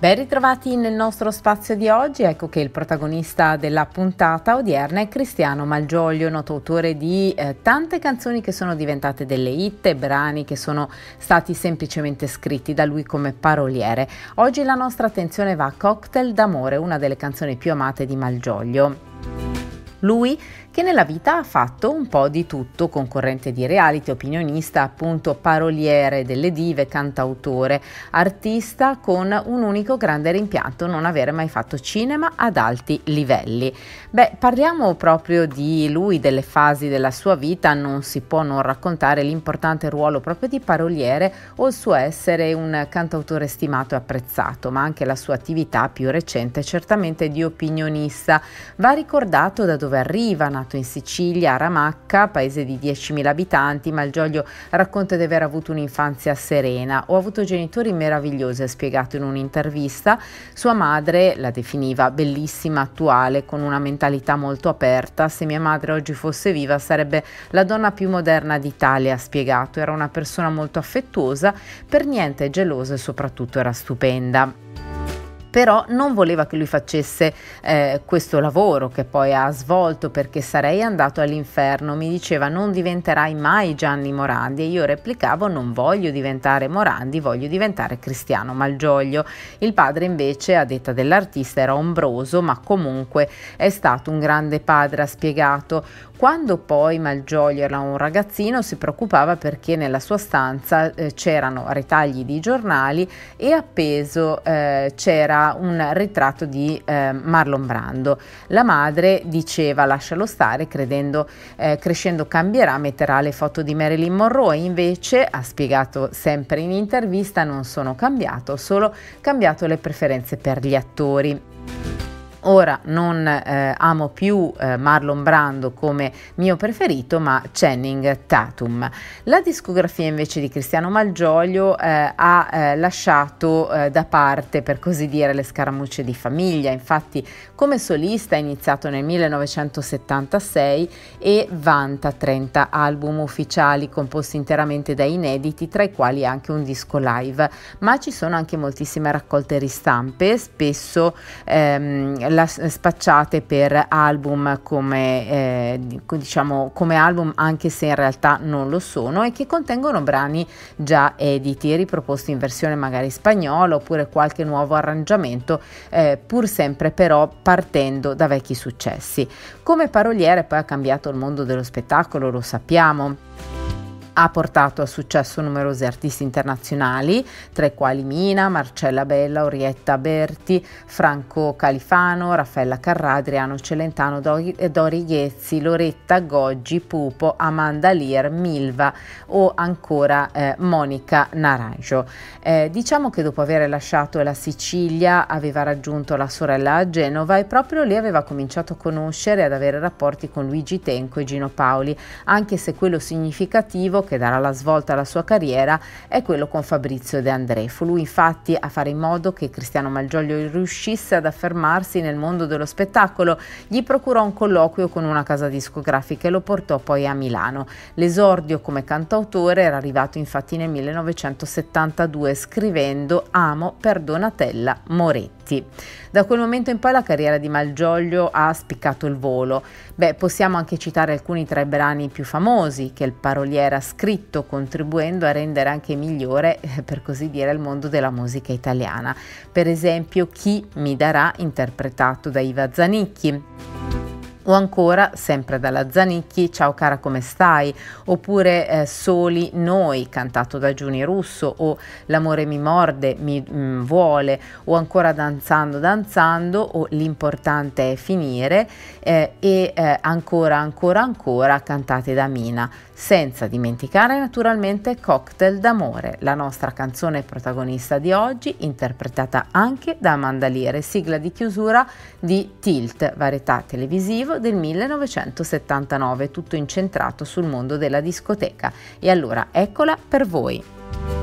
Ben ritrovati nel nostro spazio di oggi, ecco che il protagonista della puntata odierna è Cristiano Malgioglio, noto autore di eh, tante canzoni che sono diventate delle hit brani che sono stati semplicemente scritti da lui come paroliere. Oggi la nostra attenzione va a Cocktail d'amore, una delle canzoni più amate di Malgioglio. Lui che nella vita ha fatto un po' di tutto, concorrente di reality, opinionista, appunto paroliere delle dive, cantautore, artista con un unico grande rimpianto, non avere mai fatto cinema ad alti livelli. Beh, parliamo proprio di lui, delle fasi della sua vita, non si può non raccontare l'importante ruolo proprio di paroliere o il suo essere un cantautore stimato e apprezzato, ma anche la sua attività più recente certamente di opinionista. Va ricordato da dove arriva, nato in Sicilia, a Ramacca, paese di 10.000 abitanti, Malgioglio racconta di aver avuto un'infanzia serena. Ho avuto genitori meravigliosi, ha spiegato in un'intervista. Sua madre la definiva bellissima, attuale, con una mentalità molto aperta. Se mia madre oggi fosse viva sarebbe la donna più moderna d'Italia, ha spiegato. Era una persona molto affettuosa, per niente gelosa e soprattutto era stupenda però non voleva che lui facesse eh, questo lavoro che poi ha svolto perché sarei andato all'inferno. Mi diceva non diventerai mai Gianni Morandi e io replicavo non voglio diventare Morandi, voglio diventare Cristiano Malgioglio. Il padre invece, a detta dell'artista, era ombroso ma comunque è stato un grande padre, ha spiegato. Quando poi Malgioglio era un ragazzino si preoccupava perché nella sua stanza eh, c'erano ritagli di giornali e appeso eh, c'era un ritratto di eh, Marlon Brando. La madre diceva lascialo stare credendo eh, crescendo cambierà, metterà le foto di Marilyn Monroe, invece ha spiegato sempre in intervista non sono cambiato, ho solo cambiato le preferenze per gli attori. Ora non eh, amo più eh, Marlon Brando come mio preferito, ma Channing Tatum. La discografia invece di Cristiano Malgioglio eh, ha eh, lasciato eh, da parte, per così dire, le scaramucce di famiglia. Infatti, come solista ha iniziato nel 1976 e vanta 30 album ufficiali composti interamente da inediti, tra i quali anche un disco live, ma ci sono anche moltissime raccolte ristampe, spesso ehm, la spacciate per album come, eh, diciamo, come album anche se in realtà non lo sono e che contengono brani già editi e riproposti in versione magari spagnola oppure qualche nuovo arrangiamento eh, pur sempre però partendo da vecchi successi. Come paroliere poi ha cambiato il mondo dello spettacolo, lo sappiamo. Ha portato a successo numerosi artisti internazionali, tra i quali Mina, Marcella Bella, Orietta Berti, Franco Califano, Raffaella Carrà, Adriano Celentano, Dori, Ghezzi, Loretta Goggi, Pupo, Amanda Lear, Milva o ancora eh, Monica Naranjo. Eh, diciamo che dopo aver lasciato la Sicilia aveva raggiunto la sorella a Genova e proprio lì aveva cominciato a conoscere e ad avere rapporti con Luigi Tenco e Gino Paoli, anche se quello significativo che darà la svolta alla sua carriera è quello con Fabrizio De André. Fu lui infatti a fare in modo che Cristiano Malgioglio riuscisse ad affermarsi nel mondo dello spettacolo, gli procurò un colloquio con una casa discografica e lo portò poi a Milano. L'esordio come cantautore era arrivato infatti nel 1972 scrivendo Amo per Donatella Moretti avanti. Da quel momento in poi la carriera di Malgioglio ha spiccato il volo. Beh, possiamo anche citare alcuni tra i brani più famosi che il paroliere ha scritto, contribuendo a rendere anche migliore, eh, per così dire, il mondo della musica italiana. Per esempio, Chi mi darà, interpretato da Iva Zanicchi. O ancora, sempre dalla Zanicchi, Ciao cara come stai? Oppure eh, Soli noi, cantato da Giuni Russo, o L'amore mi morde, mi mh, mm, vuole, o ancora Danzando, danzando, o L'importante è finire, eh, e eh, ancora, ancora, ancora, cantate da Mina, senza dimenticare naturalmente Cocktail d'amore, la nostra canzone protagonista di oggi, interpretata anche da Amanda sigla di chiusura di Tilt, varietà televisivo del 1979, tutto incentrato sul mondo della discoteca. E allora eccola per voi!